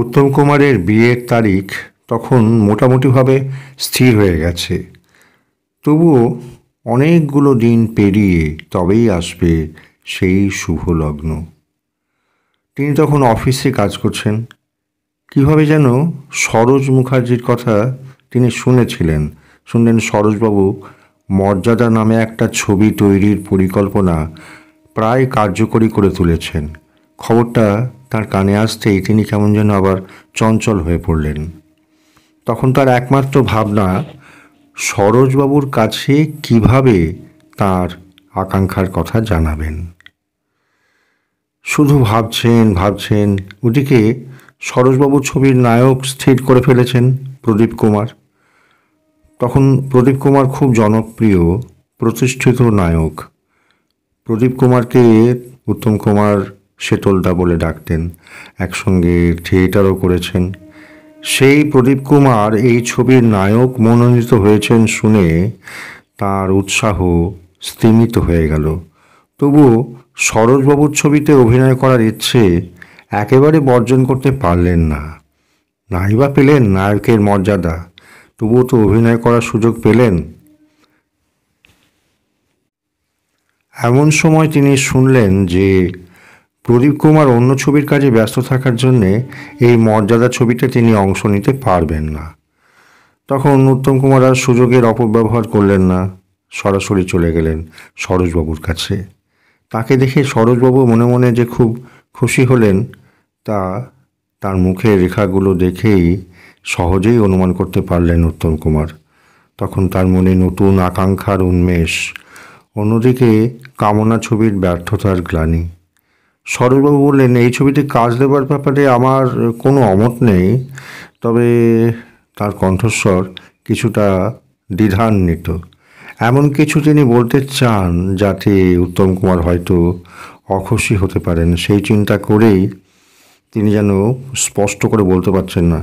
উত্তম কুমারের বিয়ের তারিখ তখন মোটামুটিভাবে স্থির হয়ে গেছে তবুও অনেকগুলো দিন পেরিয়ে তবেই আসবে সেই শুভ লগ্ন তিনি তখন অফিসে কাজ করছেন কিভাবে যেন সরোজ মুখার্জির কথা তিনি শুনেছিলেন শুনলেন সরোজবাবু মর্যাদা নামে একটা ছবি তৈরির পরিকল্পনা প্রায় কার্যকরী করে তুলেছেন খবরটা তার কানে আসতেই তিনি কেমন যেন আবার চঞ্চল হয়ে পড়লেন তখন তার একমাত্র ভাবনা সরোজবাবুর কাছে কিভাবে তার আকাঙ্ক্ষার কথা জানাবেন শুধু ভাবছেন ভাবছেন ওদিকে সরোজবাবুর ছবির নায়ক স্থির করে ফেলেছেন প্রদীপ কুমার তখন প্রদীপ কুমার খুব জনপ্রিয় প্রতিষ্ঠিত নায়ক প্রদীপ কুমারকে উত্তম কুমার শীতলদা বলে ডাকতেন একসঙ্গে থিয়েটারও করেছেন সেই প্রদীপ কুমার এই ছবির নায়ক মনোনীত হয়েছেন শুনে তার উৎসাহ স্তিমিত হয়ে গেল তবুও সরোজবাবুর ছবিতে অভিনয় করার ইচ্ছে একেবারে বর্জন করতে পারলেন না নাইবা পেলেন নায়কের মর্যাদা তবুও তো অভিনয় করার সুযোগ পেলেন এমন সময় তিনি শুনলেন যে প্রদীপ কুমার অন্য ছবির কাজে ব্যস্ত থাকার জন্যে এই মর্যাদা ছবিতে তিনি অংশ নিতে পারবেন না তখন উত্তম কুমার আর সুযোগের অপব্যবহার করলেন না সরাসরি চলে গেলেন সরোজবাবুর কাছে তাকে দেখে সরোজবাবু মনে মনে যে খুব খুশি হলেন তা তার মুখে রেখাগুলো দেখেই সহজেই অনুমান করতে পারলেন উত্তম কুমার তখন তার মনে নতুন আকাঙ্ক্ষার উন্মেষ অন্যদিকে কামনা ছবির ব্যর্থতার গ্লানি সরোজবাবু বললেন এই ছবিতে কাজ দেওয়ার ব্যাপারে আমার কোনো অমত নেই তবে তার কণ্ঠস্বর কিছুটা দ্বিধান্বিত এমন কিছু তিনি বলতে চান যাতে উত্তম কুমার হয়তো অখুশি হতে পারেন সেই চিন্তা করেই তিনি যেন স্পষ্ট করে বলতে পারছেন না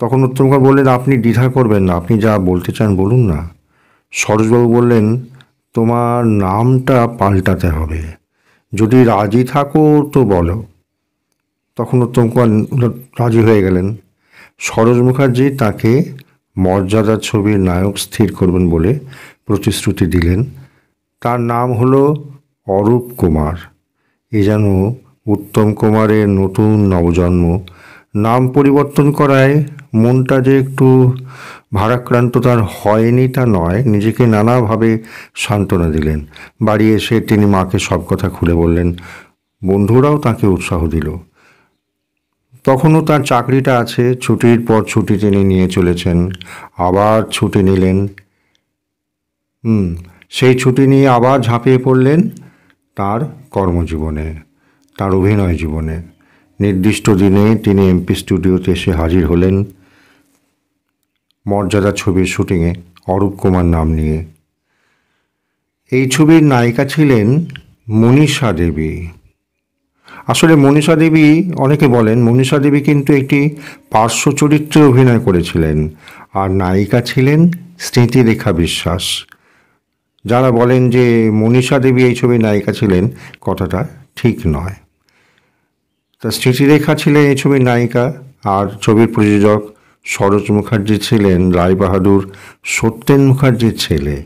তখন উত্তম কুমার বললেন আপনি দ্বিধা করবেন না আপনি যা বলতে চান বলুন না সরোজবাবু বললেন তোমার নামটা পাল্টাতে হবে যদি রাজি থাকো তো বলো তখন উত্তমকুমার রাজি হয়ে গেলেন সরোজ মুখার্জি তাকে মর্যাদার ছবির নায়ক স্থির করবেন বলে প্রতিশ্রুতি দিলেন তার নাম হলো অরূপ কুমার এ যেন উত্তম কুমারের নতুন নবজন্ম নাম পরিবর্তন করায় মনটা যে একটু ভারাক্রান্ত তার হয়নি তা নয় নিজেকে নানাভাবে সান্ত্বনা দিলেন বাড়ি এসে তিনি মাকে সব কথা খুলে বললেন বন্ধুরাও তাকে উৎসাহ দিল তখনও তার চাকরিটা আছে ছুটির পর ছুটি তিনি নিয়ে চলেছেন আবার ছুটি নিলেন হুম সেই ছুটি নিয়ে আবার ঝাঁপিয়ে পড়লেন তার কর্মজীবনে তার অভিনয় জীবনে নির্দিষ্ট দিনে তিনি এমপি স্টুডিওতে এসে হাজির হলেন মর্যাদা ছবির শুটিংয়ে অরূপ কুমার নাম নিয়ে এই ছবির নায়িকা ছিলেন মনীষা দেবী আসলে মনীষা দেবী অনেকে বলেন মনীষা দেবী কিন্তু একটি পার্শ্ব চরিত্রে অভিনয় করেছিলেন আর নায়িকা ছিলেন স্মৃতিরেখা বিশ্বাস যারা বলেন যে মনীষা দেবী এই ছবির নায়িকা ছিলেন কথাটা ঠিক নয় তা স্মৃতিরেখা ছিলেন এই ছবির নায়িকা আর ছবির প্রযোজক সরোজ মুখার্জি ছিলেন রায়বাহাদুর সত্যেন মুখার্জির ছেলে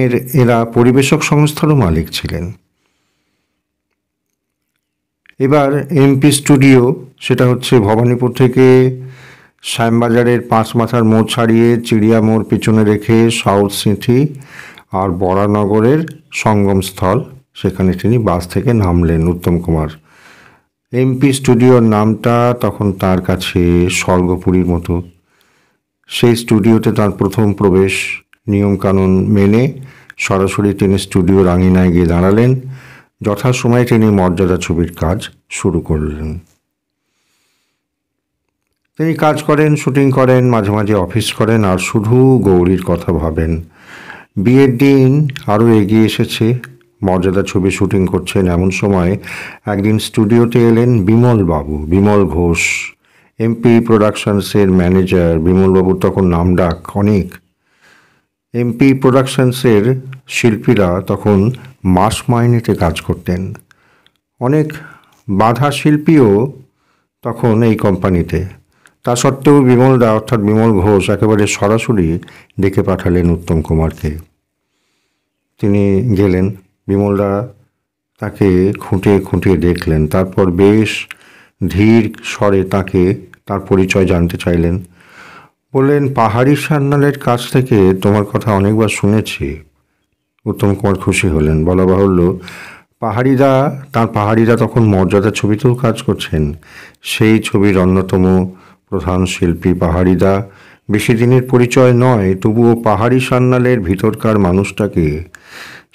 এর এরা পরিবেশক সংস্থারও মালিক ছিলেন এবার এমপি স্টুডিও সেটা হচ্ছে ভবানীপুর থেকে শ্যামবাজারের পাঁচ মাথার মোড় ছাড়িয়ে চিড়িয়া মোড় পিছনে রেখে সাউথ সিটি আর বরানগরের সঙ্গমস্থল সেখানে তিনি বাস থেকে নামলেন উত্তম কুমার এমপি স্টুডিওর নামটা তখন তার কাছে স্বর্গপুরীর মতো সেই স্টুডিওতে তার প্রথম প্রবেশ নিয়মকানুন মেনে সরাসরি তিনি স্টুডিওর রাঙিনায় গিয়ে দাঁড়ালেন যথাসময়ে তিনি মর্যাদা ছবির কাজ শুরু করলেন তিনি কাজ করেন শুটিং করেন মাঝে মাঝে অফিস করেন আর শুধু গৌরীর কথা ভাবেন বিয়ের দিন আরও এগিয়ে এসেছে মর্যাদা ছবি শুটিং করছেন এমন সময় একদিন স্টুডিওতে এলেন বিমলবাবু বিমল ঘোষ এমপি প্রোডাকশনসের ম্যানেজার বিমলবাবুর তখন নাম ডাক অনেক এমপি প্রোডাকশনসের শিল্পীরা তখন মাস মাইনেতে কাজ করতেন অনেক বাধা শিল্পীও তখন এই কোম্পানিতে তা সত্ত্বেও বিমলদা অর্থাৎ বিমল ঘোষ একেবারে সরাসরি ডেকে পাঠালেন উত্তম কুমারকে তিনি গেলেন বিমলরা তাকে খুঁটিয়ে খুঁটিয়ে দেখলেন তারপর বেশ ধীর স্বরে তাকে তার পরিচয় জানতে চাইলেন বললেন পাহাড়ি সান্নালের কাছ থেকে তোমার কথা অনেকবার শুনেছি উত্তম কুমার খুশি হলেন বলা বাহুল্য পাহাড়িরা তার পাহাড়িরা তখন মর্যাদা ছবিতেও কাজ করছেন সেই ছবির অন্যতম প্রধান শিল্পী পাহাড়িদা বেশি দিনের পরিচয় নয় তবুও পাহাড়ি সান্নালের ভিতরকার মানুষটাকে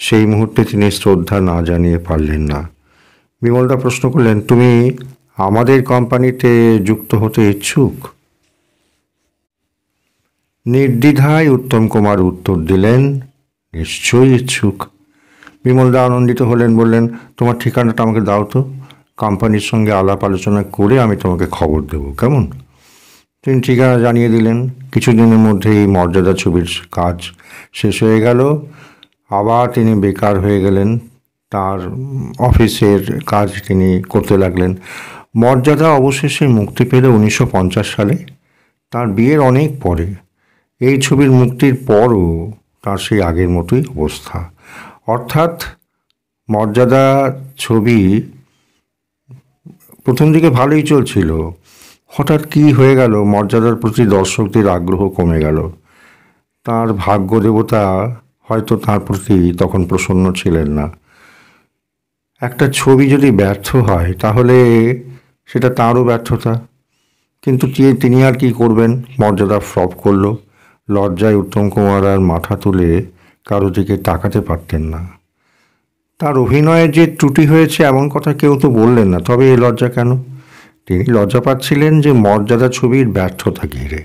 সেই মুহূর্তে তিনি শ্রদ্ধা না জানিয়ে পারলেন না বিমলদা প্রশ্ন করলেন তুমি আমাদের কোম্পানিতে যুক্ত হতে ইচ্ছুক নির্দ্বিধায় উত্তম কুমার উত্তর দিলেন নিশ্চয়ই ইচ্ছুক বিমলদা আনন্দিত হলেন বললেন তোমার ঠিকানাটা আমাকে দাও তো কোম্পানির সঙ্গে আলাপ আলোচনা করে আমি তোমাকে খবর দেব কেমন তিনি ঠিকানা জানিয়ে দিলেন কিছুদিনের মধ্যেই মর্যাদা ছবির কাজ শেষ হয়ে গেল আবার তিনি বেকার হয়ে গেলেন তার অফিসের কাজ তিনি করতে লাগলেন মর্যাদা অবশেষে মুক্তি পেল উনিশশো সালে তার বিয়ের অনেক পরে এই ছবির মুক্তির পরও তার সেই আগের মতোই অবস্থা অর্থাৎ মর্যাদা ছবি প্রথম দিকে ভালোই চলছিল হঠাৎ কি হয়ে গেল মর্যাদার প্রতি দর্শকদের আগ্রহ কমে গেল তার ভাগ্য দেবতা হয়তো তার প্রতি তখন প্রসন্ন ছিলেন না একটা ছবি যদি ব্যর্থ হয় তাহলে সেটা তাঁরও ব্যর্থতা কিন্তু তিনি আর কি করবেন মর্যাদা ফ্রপ করল লজ্জায় উত্তম কুমার আর মাথা তুলে কারো দিকে তাকাতে পারতেন না তার অভিনয়ে যে ত্রুটি হয়েছে এমন কথা কেউ তো বললেন না তবে এ লজ্জা কেন তিনি লজ্জা পাচ্ছিলেন যে মর্যাদা ছবির ব্যর্থতা ঘিরে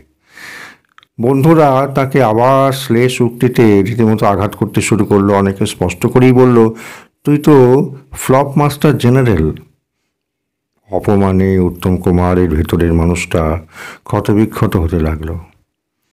বন্ধুরা তাকে আবার শ্লেষ উক্তিতে রীতিমতো আঘাত করতে শুরু করলো অনেকে স্পষ্ট করেই বলল তুই তো ফ্লপ মাস্টার জেনারেল অপমানে উত্তম কুমারের ভেতরের মানুষটা ক্ষতবিক্ষত হতে লাগলো